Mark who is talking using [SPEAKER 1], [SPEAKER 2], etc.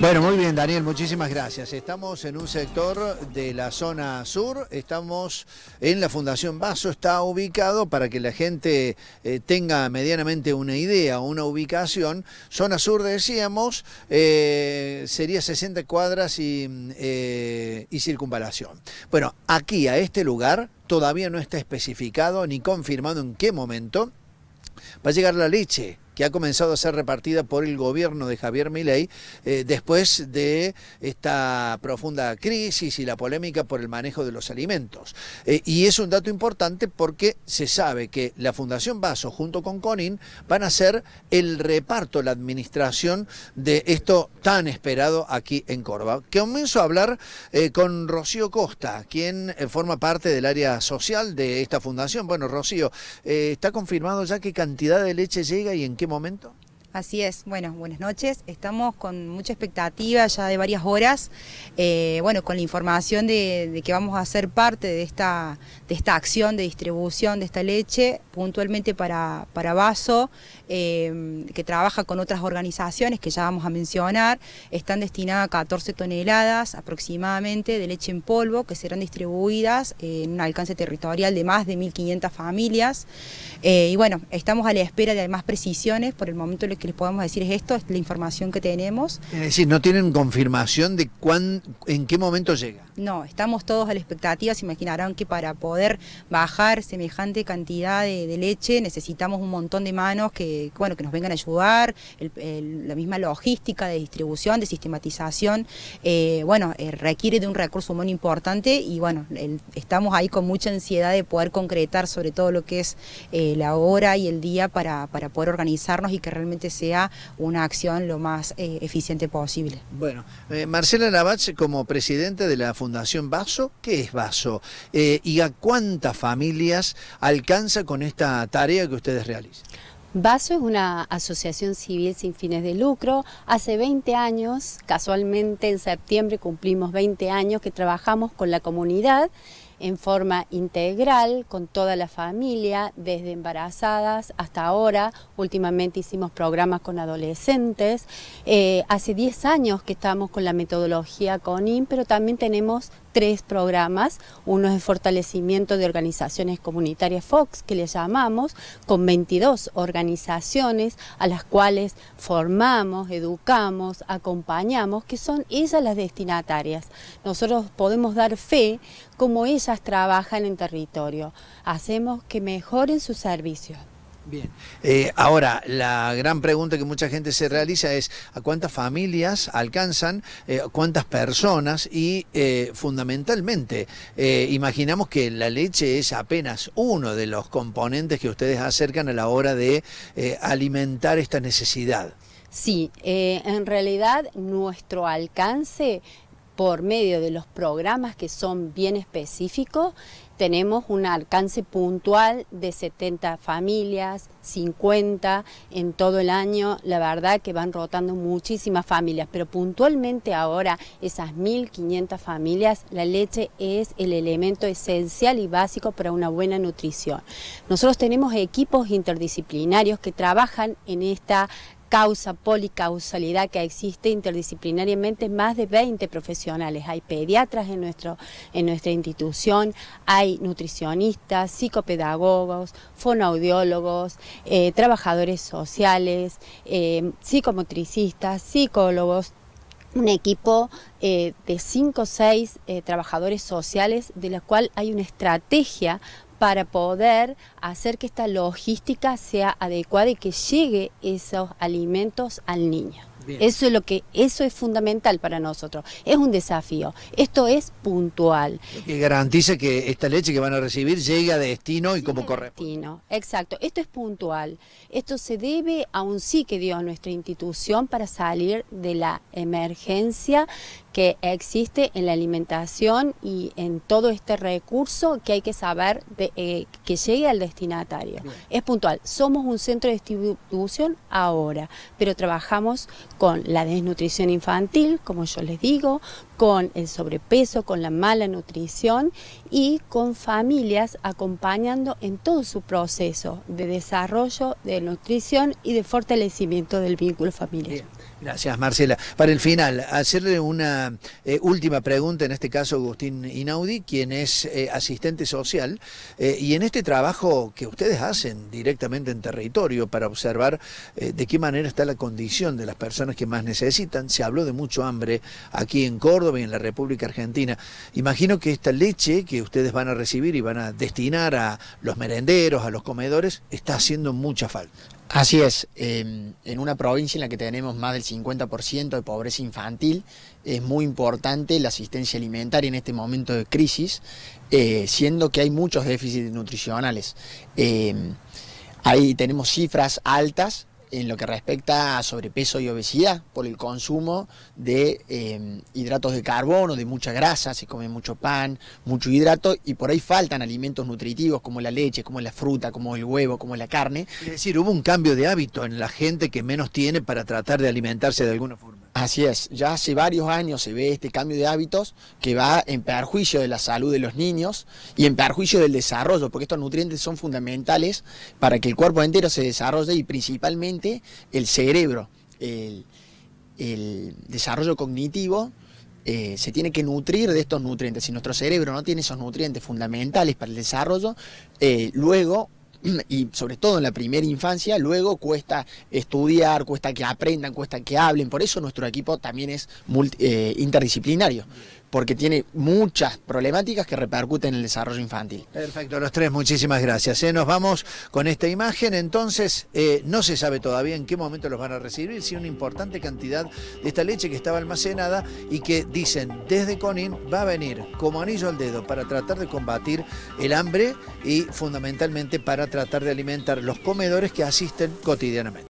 [SPEAKER 1] Bueno, muy bien, Daniel, muchísimas gracias. Estamos en un sector de la zona sur, estamos en la Fundación Vaso, está ubicado para que la gente eh, tenga medianamente una idea, una ubicación. Zona sur, decíamos, eh, sería 60 cuadras eh, y circunvalación. Bueno, aquí, a este lugar, todavía no está especificado ni confirmado en qué momento va a llegar la leche que ha comenzado a ser repartida por el gobierno de Javier Milei eh, después de esta profunda crisis y la polémica por el manejo de los alimentos. Eh, y es un dato importante porque se sabe que la Fundación Vaso junto con Conin van a ser el reparto, la administración de esto tan esperado aquí en Córdoba. Comienzo a hablar eh, con Rocío Costa, quien forma parte del área social de esta fundación. Bueno, Rocío, ¿está confirmado ya qué cantidad de leche llega y en qué momento?
[SPEAKER 2] Así es, bueno, buenas noches. Estamos con mucha expectativa ya de varias horas, eh, bueno, con la información de, que vamos a ser parte de esta, de esta acción de distribución de esta leche, puntualmente para, para Vaso, em, que trabaja con otras organizaciones que ya vamos a mencionar. Están destinadas 14 toneladas aproximadamente de leche en polvo que serán distribuidas eh, en un alcance territorial de más de 1.500 familias. Eh, y bueno, estamos a la espera de más precisiones, por el momento lo que les podamos decir es esto, es la información que tenemos.
[SPEAKER 1] Es decir, no tienen confirmación de cuán, en qué momento llega.
[SPEAKER 2] No, estamos todos a la expectativa, se imaginarán que para poder bajar semejante cantidad de, leche necesitamos un montón de manos que, bueno, que nos vengan a ayudar, la misma logística de distribución, de sistematización, eh, bueno, eh, requiere de un recurso humano importante y bueno, estamos ahí con mucha ansiedad de poder concretar sobre todo lo que es eh, la hora y el día para, para, poder organizarnos y que realmente sea una acción lo más eficiente posible.
[SPEAKER 1] Bueno, Marcela Navas, como presidenta de la Fundación Vaso, ¿qué es Vaso? Eh, ¿Y a cuántas familias alcanza con esta tarea que ustedes realizan?
[SPEAKER 3] Vaso es una asociación civil sin fines de lucro. Hace 20 años, casualmente en septiembre cumplimos 20 años que trabajamos con la comunidad en forma integral con toda la familia, desde embarazadas hasta ahora. Últimamente hicimos programas con adolescentes. Eh, hace 10 años que estamos con la metodología CONIM, pero también tenemos tres programas. Uno es el fortalecimiento de organizaciones comunitarias FOX, que le llamamos, con 22 organizaciones a las cuales formamos, educamos, acompañamos, que son ellas las destinatarias. Nosotros podemos dar fe como ellas trabajan en territorio. Hacemos que mejoren sus servicios.
[SPEAKER 1] Bien. Eh, ahora, la gran pregunta que mucha gente se realiza es a cuántas familias alcanzan, eh, cuántas personas y eh, fundamentalmente imaginamos que la leche es apenas uno de los componentes que ustedes acercan a la hora de alimentar esta necesidad.
[SPEAKER 3] Sí, en realidad nuestro alcance por medio de los programas que son bien específicos, tenemos un alcance puntual de 70 familias, 50 en todo el año. La verdad que van rotando muchísimas familias, pero puntualmente ahora esas 1.500 familias, la leche es el elemento esencial y básico para una buena nutrición. Nosotros tenemos equipos interdisciplinarios que trabajan en esta causa, policausalidad que existe interdisciplinariamente, más de 20 profesionales. Hay pediatras en, nuestro, en nuestra institución, hay nutricionistas, psicopedagogos, fonoaudiólogos, eh, trabajadores sociales, eh, psicomotricistas, psicólogos, un equipo eh, de 5 o 6 trabajadores sociales, de la cual hay una estrategia para poder hacer que esta logística sea adecuada y que llegue esos alimentos al niño. Eso es lo que eso es fundamental para nosotros. Es un desafío. Esto es puntual.
[SPEAKER 1] Que garantice que esta leche que van a recibir llegue a destino y como correcto.
[SPEAKER 3] Destino, exacto. Esto es puntual. Esto se debe a un sí que dio nuestra institución para salir de la emergencia que existe en la alimentación y en todo este recurso que hay que saber de, eh, que llegue al destinatario. Es puntual, somos un centro de distribución ahora, pero trabajamos con la desnutrición infantil, como yo les digo, con el sobrepeso, con la mala nutrición y con familias acompañando en todo su proceso de desarrollo, de nutrición y de fortalecimiento del vínculo familiar.
[SPEAKER 1] Gracias, Marcela. Para el final, hacerle una eh, última pregunta, en este caso Agustín Inaudi, quien es eh, asistente social, eh, y en este trabajo que ustedes hacen directamente en territorio para observar de qué manera está la condición de las personas que más necesitan. Se habló de mucho hambre aquí en Córdoba y en la República Argentina. Imagino que esta leche que ustedes van a recibir y van a destinar a los merenderos, a los comedores, está haciendo mucha falta.
[SPEAKER 4] Así es, eh, en una provincia en la que tenemos más del 50% de pobreza infantil, es muy importante la asistencia alimentaria en este momento de crisis, eh, siendo que hay muchos déficits nutricionales. Eh, ahí tenemos cifras altas en lo que respecta a sobrepeso y obesidad por el consumo de em, hidratos de carbono, de mucha grasa, se come mucho pan, mucho hidrato y por ahí faltan alimentos nutritivos como la leche, como la fruta, como el huevo, como la carne. Es decir, hubo un cambio de hábito en la gente que menos tiene para tratar de alimentarse de alguna forma. Así es, ya hace varios años se ve este cambio de hábitos que va en perjuicio de la salud de los niños y en perjuicio del desarrollo, porque estos nutrientes son fundamentales para que el cuerpo entero se desarrolle y principalmente el cerebro, el, desarrollo cognitivo. Eh, se tiene que nutrir de estos nutrientes. Si nuestro cerebro no tiene esos nutrientes fundamentales para el desarrollo, eh, luego y sobre todo en la primera infancia, luego cuesta estudiar, cuesta que aprendan, cuesta que hablen, por eso nuestro equipo también es eh, interdisciplinario porque tiene muchas problemáticas que repercuten en el desarrollo
[SPEAKER 1] infantil. Perfecto, los tres, muchísimas gracias. Eh. Nos vamos con esta imagen, entonces eh, no se sabe todavía en qué momento los van a recibir, si una importante cantidad de esta leche que estaba almacenada y que dicen desde Conin va a venir como anillo al dedo para tratar de combatir el hambre y fundamentalmente para tratar de alimentar los comedores que asisten cotidianamente.